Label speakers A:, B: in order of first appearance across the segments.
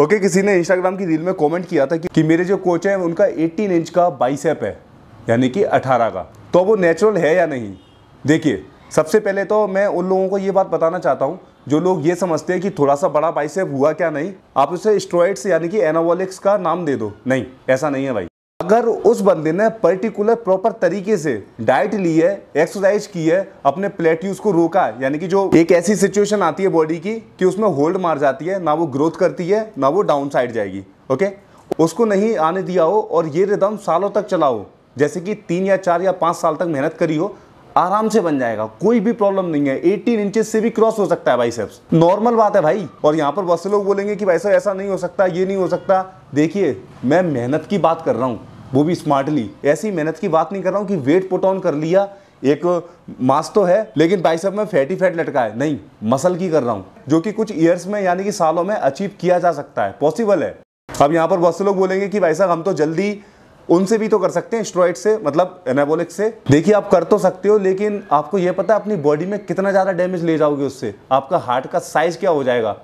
A: okay किसी ने Instagram की रील में कमेंट किया था कि, कि मेरे जो कोच हैं उनका 18 इंच का बाइसेप है यानी कि 18 का तो वो नेचुरल है या नहीं देखिए सबसे पहले तो मैं उन लोगों को ये बात बताना चाहता हूँ जो लोग ये समझते हैं कि थोड़ा सा बड़ा बाइसेप हुआ क्या नहीं आप उसे स्ट्रॉइड्स यानी कि एनावोलिक्स का नाम दे दो नहीं ऐसा नहीं है भाई अगर उस बंदे ने पर्टिकुलर प्रॉपर तरीके से डाइट ली है एक्सरसाइज की है अपने प्लेट्यूज को रोका है यानी कि जो एक ऐसी सिचुएशन आती है बॉडी की कि उसमें होल्ड मार जाती है ना वो ग्रोथ करती है ना वो डाउन साइड जाएगी ओके उसको नहीं आने दिया हो और ये रिदम सालों तक चलाओ जैसे कि तीन या चार या पाँच साल तक मेहनत करी हो आराम से बन जाएगा कोई भी प्रॉब्लम नहीं है एटीन इंचेस से भी क्रॉस हो सकता है भाई साहब नॉर्मल बात है भाई और यहाँ पर बहुत से लोग बोलेंगे कि भाई सर ऐसा नहीं हो सकता ये नहीं हो सकता देखिए मैं मेहनत की बात कर रहा हूँ वो भी स्मार्टली ऐसी मेहनत की बात नहीं कर रहा हूँ कि वेट पुट ऑन कर लिया एक मास तो है लेकिन भाई साहब में फैटी फैट लटका है नहीं मसल की कर रहा हूँ जो कि कुछ ईयर्स में यानी कि सालों में अचीव किया जा सकता है पॉसिबल है अब यहाँ पर बहुत से लोग बोलेंगे कि भाई साहब हम तो जल्दी उनसे भी तो कर सकते हैं स्ट्रॉइड से मतलब एनाबोलिक से देखिए आप कर तो सकते हो लेकिन आपको यह पता है अपनी बॉडी में कितना ज़्यादा डैमेज ले जाओगे उससे आपका हार्ट का साइज क्या हो जाएगा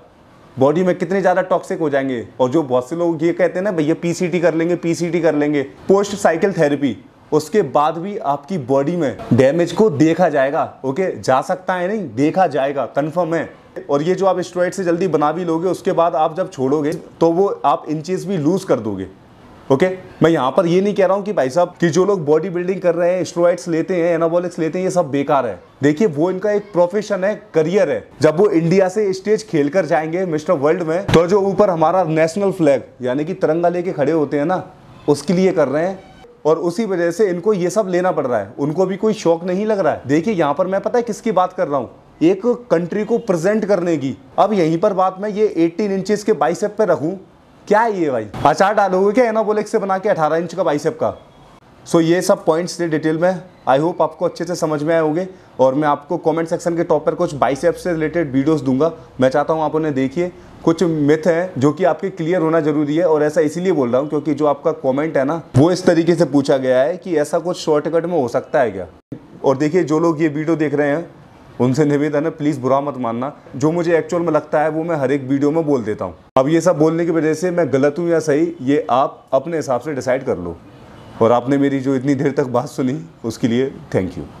A: बॉडी में कितने ज़्यादा टॉक्सिक हो जाएंगे और जो बहुत से लोग ये कहते हैं ना भैया पीसीटी कर लेंगे पीसीटी कर लेंगे पोस्ट साइकिल थेरेपी उसके बाद भी आपकी बॉडी में डैमेज को देखा जाएगा ओके जा सकता है नहीं देखा जाएगा कन्फर्म है और ये जो आप स्ट्रॉइड से जल्दी बना भी लोगे उसके बाद आप जब छोड़ोगे तो वो आप इंचेस भी लूज़ कर दोगे ओके मैं यहाँ पर ये नहीं कह रहा हूँ कि भाई साहब कि जो लोग बॉडी बिल्डिंग कर रहे हैं स्ट्रोइड्स लेते हैं एनाबोलिक्स लेते हैं ये सब बेकार है देखिए वो इनका एक प्रोफेशन है करियर है जब वो इंडिया से स्टेज खेलकर जाएंगे मिस्टर वर्ल्ड में तो जो ऊपर हमारा नेशनल फ्लैग यानी कि तिरंगा लेके खड़े होते हैं ना उसके लिए कर रहे हैं और उसी वजह से इनको ये सब लेना पड़ रहा है उनको भी कोई शौक नहीं लग रहा है देखिए यहाँ पर मैं पता है किसकी बात कर रहा हूँ एक कंट्री को प्रेजेंट करने की अब यहीं पर बात मैं ये 18 इंचेस के बाइसेप पे रखूं क्या ये भाई अचार डालोगे क्या एनाबोलिक से बना के 18 इंच का बाइसेप का सो so, ये सब पॉइंट्स थे डिटेल में आई होप आपको अच्छे से समझ में आए होंगे और मैं आपको कमेंट सेक्शन के टॉप पर कुछ बाइसेप से रिलेटेड वीडियोस दूंगा मैं चाहता हूँ आप उन्हें देखिए कुछ मिथ हैं जो कि आपके क्लियर होना जरूरी है और ऐसा इसीलिए बोल रहा हूँ क्योंकि जो आपका कमेंट है ना वो इस तरीके से पूछा गया है कि ऐसा कुछ शॉर्टकट में हो सकता है क्या और देखिए जो लोग ये वीडियो देख रहे हैं उनसे निवेदन है प्लीज़ बुरा मत मानना जो मुझे एक्चुअल में लगता है वो मैं हर एक वीडियो में बोल देता हूँ अब ये सब बोलने की वजह से मैं गलत हूँ या सही ये आप अपने हिसाब से डिसाइड कर लो और आपने मेरी जो इतनी देर तक बात सुनी उसके लिए थैंक यू